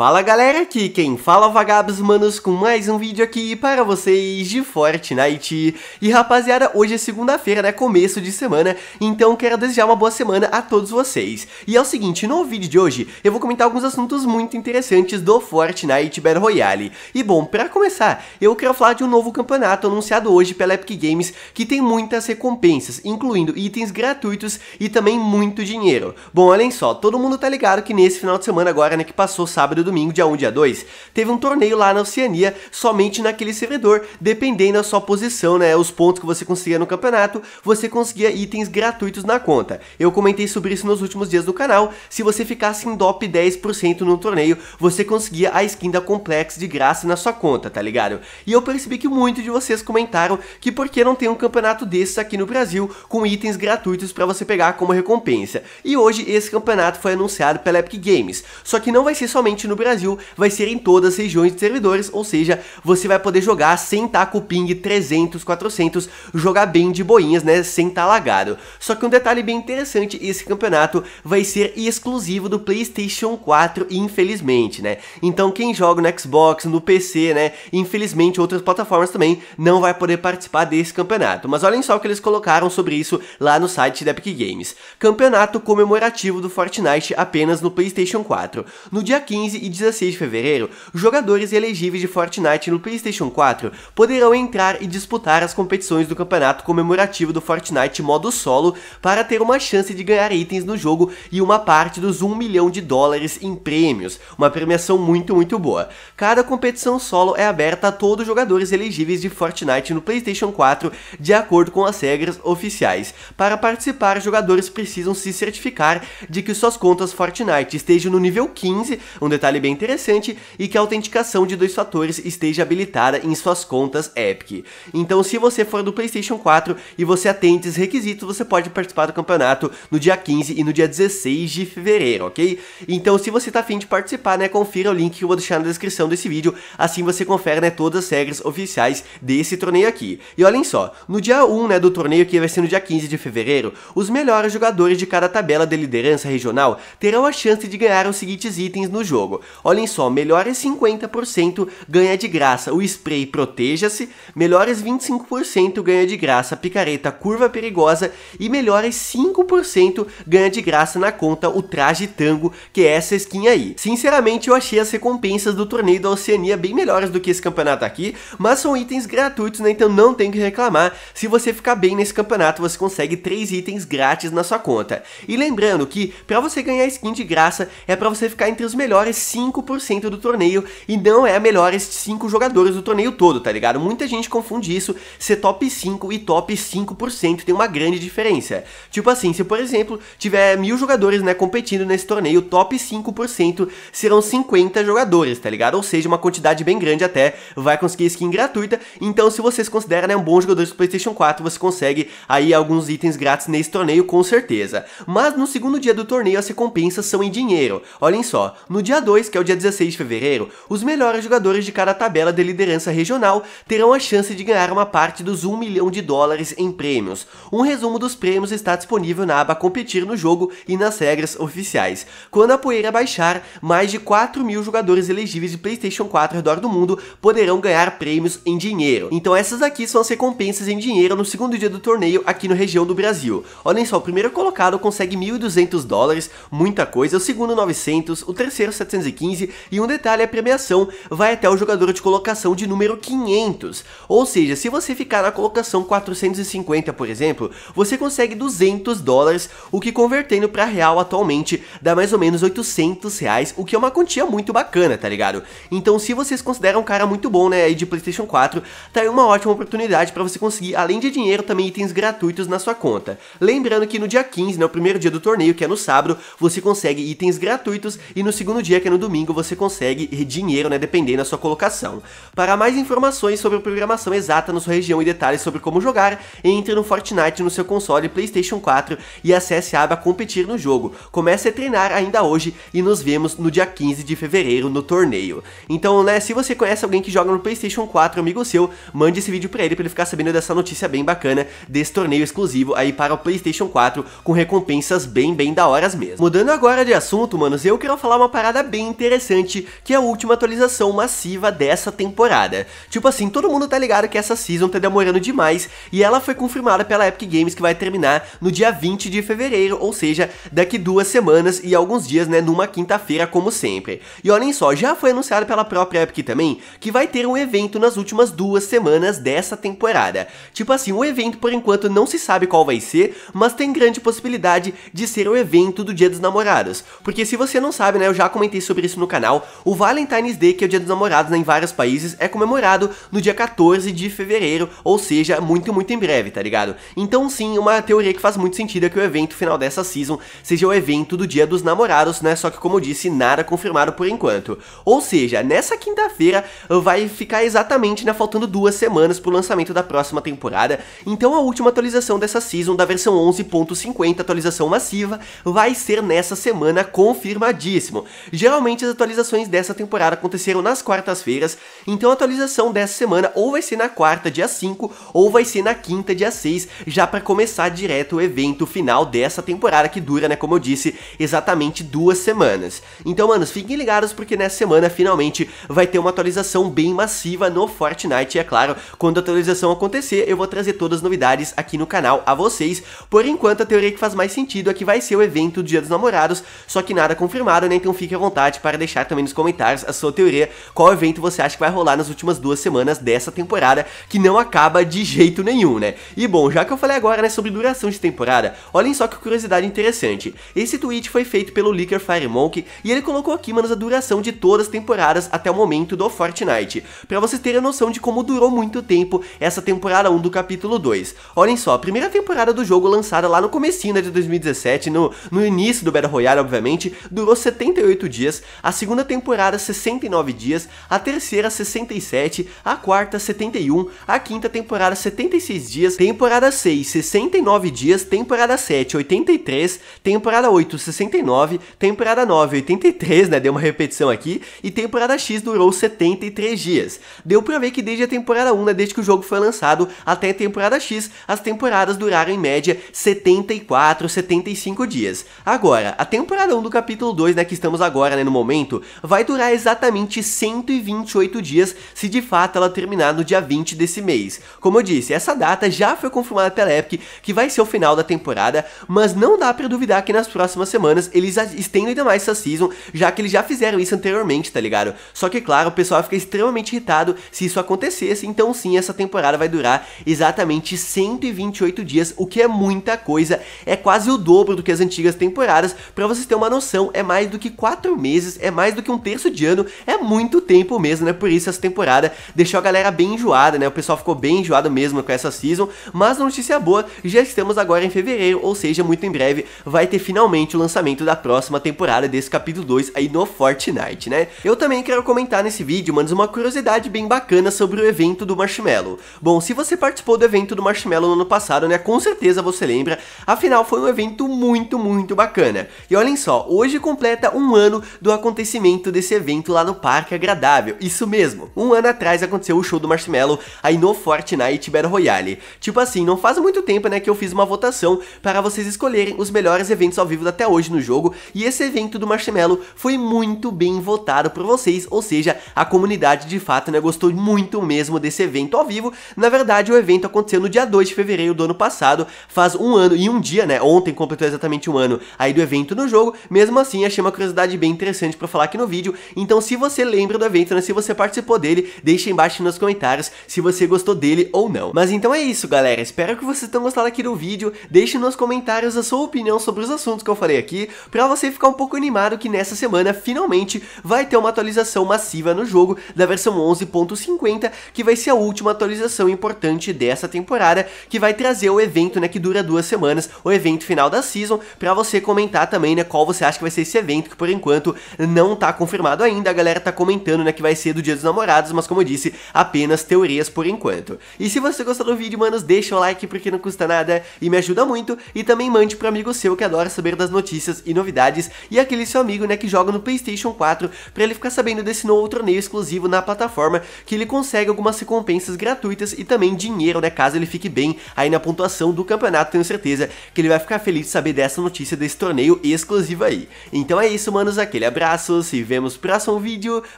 Fala galera, aqui quem fala é vagabos manos com mais um vídeo aqui para vocês de Fortnite. E rapaziada, hoje é segunda-feira, né, começo de semana, então quero desejar uma boa semana a todos vocês. E é o seguinte, no vídeo de hoje eu vou comentar alguns assuntos muito interessantes do Fortnite Battle Royale. E bom, para começar, eu quero falar de um novo campeonato anunciado hoje pela Epic Games que tem muitas recompensas, incluindo itens gratuitos e também muito dinheiro. Bom, olhem só, todo mundo tá ligado que nesse final de semana agora, né, que passou sábado domingo, dia 1 dia 2, teve um torneio lá na Oceania, somente naquele servidor, dependendo da sua posição, né? Os pontos que você conseguia no campeonato, você conseguia itens gratuitos na conta. Eu comentei sobre isso nos últimos dias do canal. Se você ficasse em DOP 10% no torneio, você conseguia a skin da Complex de graça na sua conta, tá ligado? E eu percebi que muitos de vocês comentaram que por que não tem um campeonato desses aqui no Brasil com itens gratuitos para você pegar como recompensa. E hoje esse campeonato foi anunciado pela Epic Games. Só que não vai ser somente no Brasil vai ser em todas as regiões de servidores, ou seja, você vai poder jogar sem estar com o ping 300, 400, jogar bem de boinhas, né, sem estar lagado. Só que um detalhe bem interessante, esse campeonato vai ser exclusivo do PlayStation 4, infelizmente, né? Então quem joga no Xbox, no PC, né, infelizmente outras plataformas também não vai poder participar desse campeonato. Mas olhem só o que eles colocaram sobre isso lá no site da Epic Games. Campeonato comemorativo do Fortnite apenas no PlayStation 4. No dia 15 e 16 de fevereiro, jogadores elegíveis de Fortnite no PlayStation 4 poderão entrar e disputar as competições do campeonato comemorativo do Fortnite modo solo para ter uma chance de ganhar itens no jogo e uma parte dos 1 milhão de dólares em prêmios, uma premiação muito, muito boa. Cada competição solo é aberta a todos os jogadores elegíveis de Fortnite no PlayStation 4, de acordo com as regras oficiais. Para participar, jogadores precisam se certificar de que suas contas Fortnite estejam no nível 15, um detalhe detalhe bem interessante e que a autenticação de dois fatores esteja habilitada em suas contas Epic. Então, se você for do PlayStation 4 e você atende esses requisitos, você pode participar do campeonato no dia 15 e no dia 16 de fevereiro, ok? Então, se você tá afim de participar, né, confira o link que eu vou deixar na descrição desse vídeo, assim você confere, né, todas as regras oficiais desse torneio aqui. E olhem só, no dia 1, né, do torneio que vai ser no dia 15 de fevereiro, os melhores jogadores de cada tabela de liderança regional terão a chance de ganhar os seguintes itens no jogo, Olhem só, melhores 50% ganha de graça o spray Proteja-se, melhores 25% ganha de graça picareta Curva Perigosa e melhores 5% ganha de graça na conta o traje tango, que é essa skin aí. Sinceramente, eu achei as recompensas do torneio da Oceania bem melhores do que esse campeonato aqui, mas são itens gratuitos, né? Então não tem que reclamar. Se você ficar bem nesse campeonato, você consegue 3 itens grátis na sua conta. E lembrando que para você ganhar skin de graça é para você ficar entre os melhores 5% do torneio e não é a melhor esses 5 jogadores do torneio todo, tá ligado? Muita gente confunde isso, ser top 5 e top 5% tem uma grande diferença. Tipo assim, se por exemplo tiver mil jogadores né, competindo nesse torneio, top 5% serão 50 jogadores, tá ligado? Ou seja, uma quantidade bem grande até vai conseguir skin gratuita. Então, se vocês consideram considera né, um bom jogador do PlayStation 4, você consegue aí alguns itens grátis nesse torneio com certeza. Mas no segundo dia do torneio, as recompensas são em dinheiro. Olhem só, no dia 2 que é o dia 16 de fevereiro, os melhores jogadores de cada tabela de liderança regional terão a chance de ganhar uma parte dos 1 milhão de dólares em prêmios. Um resumo dos prêmios está disponível na aba Competir no jogo e nas regras oficiais. Quando a poeira baixar, mais de 4 mil jogadores elegíveis de PlayStation 4 ao redor do mundo poderão ganhar prêmios em dinheiro. Então essas aqui são as recompensas em dinheiro no segundo dia do torneio aqui na região do Brasil. Olhem só, o primeiro colocado consegue 1.200 dólares, muita coisa, o segundo 900, o terceiro 750 15 e um detalhe, a premiação vai até o jogador de colocação de número 500. Ou seja, se você ficar na colocação 450, por exemplo, você consegue 200 dólares, o que convertendo para real atualmente dá mais ou menos 800 reais, o que é uma quantia muito bacana, tá ligado? Então se vocês consideram um cara muito bom, né, aí de Playstation 4, tá aí uma ótima oportunidade para você conseguir, além de dinheiro, também itens gratuitos na sua conta. Lembrando que no dia 15, né, o primeiro dia do torneio, que é no sábado, você consegue itens gratuitos e no segundo dia, que é no domingo você consegue dinheiro, né, dependendo da sua colocação. Para mais informações sobre programação exata na sua região e detalhes sobre como jogar, entre no Fortnite no seu console PlayStation 4 e acesse a aba Competir no jogo. Comece a treinar ainda hoje e nos vemos no dia 15 de fevereiro no torneio. Então, né, se você conhece alguém que joga no PlayStation 4, amigo seu, mande esse vídeo para ele para ele ficar sabendo dessa notícia bem bacana desse torneio exclusivo aí para o PlayStation 4 com recompensas bem bem da horas mesmo. Mudando agora de assunto, manos, eu quero falar uma parada bem interessante, que é a última atualização massiva dessa temporada. Tipo assim, todo mundo tá ligado que essa season tá demorando demais e ela foi confirmada pela Epic Games que vai terminar no dia 20 de fevereiro, ou seja, daqui duas semanas e alguns dias, né, numa quinta-feira como sempre. E olhem só, já foi anunciado pela própria Epic também que vai ter um evento nas últimas duas semanas dessa temporada. Tipo assim, o evento por enquanto não se sabe qual vai ser, mas tem grande possibilidade de ser o evento do Dia dos Namorados. Porque se você não sabe, né, eu já comentei sobre isso no canal, o Valentine's Day, que é o Dia dos Namorados né, em vários países, é comemorado no dia 14 de fevereiro, ou seja, muito, muito em breve, tá ligado? Então sim, uma teoria que faz muito sentido é que o evento final dessa season seja o evento do Dia dos Namorados, né? Só que como eu disse, nada confirmado por enquanto. Ou seja, nessa quinta-feira vai ficar exatamente, né, faltando duas semanas pro lançamento da próxima temporada, então a última atualização dessa season, da versão 11.50, atualização massiva, vai ser nessa semana confirmadíssimo. Geralmente Geralmente as atualizações dessa temporada aconteceram nas quartas-feiras, então a atualização dessa semana ou vai ser na quarta, dia 5, ou vai ser na quinta, dia 6, já para começar direto o evento final dessa temporada que dura, né, como eu disse, exatamente duas semanas. Então, manos, fiquem ligados porque nessa semana finalmente vai ter uma atualização bem massiva no Fortnite, e é claro, quando a atualização acontecer, eu vou trazer todas as novidades aqui no canal a vocês. Por enquanto, a teoria que faz mais sentido é que vai ser o evento do Dia dos Namorados, só que nada confirmado, né? Então fique à vontade debate para deixar também nos comentários a sua teoria, qual evento você acha que vai rolar nas últimas duas semanas dessa temporada, que não acaba de jeito nenhum, né? E bom, já que eu falei agora, né, sobre duração de temporada, olhem só que curiosidade interessante. Esse tweet foi feito pelo Leaker Firemonk e ele colocou aqui, manos, a duração de todas as temporadas até o momento do Fortnite, para vocês terem a noção de como durou muito tempo essa temporada 1 do capítulo 2. Olhem só, a primeira temporada do jogo lançada lá no comecinho né, de 2017, no, no início do Battle Royale, obviamente, durou 78 dias, a segunda temporada 69 dias, a terceira 67, a quarta 71, a quinta temporada 76 dias, temporada 6 69 dias, temporada 7 83, temporada 8 69, temporada 9 83, né, deu uma repetição aqui, e temporada X durou 73 dias. Deu pra ver que desde a temporada 1, né, desde que o jogo foi lançado até a temporada X, as temporadas duraram em média 74, 75 dias. Agora, a temporada 1 do capítulo 2, né, que estamos agora, né, no momento vai durar exatamente 128 dias se de fato ela terminar no dia 20 desse mês. Como eu disse, essa data já foi confirmada pela Epic que vai ser o final da temporada, mas não dá para duvidar que nas próximas semanas eles estendem ainda mais essa season, já que eles já fizeram isso anteriormente, tá ligado? Só que claro, o pessoal fica extremamente irritado se isso acontecesse, então sim, essa temporada vai durar exatamente 128 dias, o que é muita coisa, é quase o dobro do que as antigas temporadas, para vocês terem uma noção, é mais do que 4 meses meses, é mais do que um terço de ano, é muito tempo mesmo, né? Por isso essa temporada deixou a galera bem enjoada, né? O pessoal ficou bem enjoado mesmo com essa season, mas notícia boa, já estamos agora em fevereiro, ou seja, muito em breve vai ter finalmente o lançamento da próxima temporada desse capítulo 2 aí no Fortnite, né? Eu também quero comentar nesse vídeo, mas uma curiosidade bem bacana sobre o evento do Marshmallow. Bom, se você participou do evento do Marshmallow no ano passado, né, com certeza você lembra, afinal foi um evento muito, muito bacana. E olhem só, hoje completa um ano do do acontecimento desse evento lá no Parque Agradável. Isso mesmo, um ano atrás aconteceu o show do Marshmello aí no Fortnite Battle Royale. Tipo assim, não faz muito tempo né, que eu fiz uma votação para vocês escolherem os melhores eventos ao vivo até hoje no jogo, e esse evento do Marshmello foi muito bem votado por vocês, ou seja, a comunidade de fato né, gostou muito mesmo desse evento ao vivo. Na verdade, o evento aconteceu no dia 2 de fevereiro do ano passado, faz um ano e um dia, né? Ontem completou exatamente um ano aí do evento no jogo, mesmo assim achei uma curiosidade bem interessante interessante para falar aqui no vídeo. Então, se você lembra do evento, né, se você participou dele, deixa embaixo nos comentários se você gostou dele ou não. Mas então é isso, galera. Espero que vocês tenham gostado aqui do vídeo. Deixe nos comentários a sua opinião sobre os assuntos que eu falei aqui, para você ficar um pouco animado que nessa semana, finalmente, vai ter uma atualização massiva no jogo da versão 11.50, que vai ser a última atualização importante dessa temporada, que vai trazer o evento, né, que dura duas semanas, o evento final da Season, para você comentar também, né, qual você acha que vai ser esse evento, que por enquanto não tá confirmado ainda, a galera tá comentando, né, que vai ser do Dia dos Namorados, mas como eu disse, apenas teorias por enquanto. E se você gostou do vídeo, manos, deixa o like porque não custa nada e me ajuda muito, e também mande pro amigo seu que adora saber das notícias e novidades, e aquele seu amigo, né, que joga no Playstation 4, pra ele ficar sabendo desse novo torneio exclusivo na plataforma, que ele consegue algumas recompensas gratuitas e também dinheiro, né, caso ele fique bem aí na pontuação do campeonato, tenho certeza que ele vai ficar feliz de saber dessa notícia desse torneio exclusivo aí. Então é isso, manos, aquele abraços e vemos no próximo vídeo.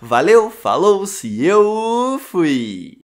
Valeu, falou, se eu fui!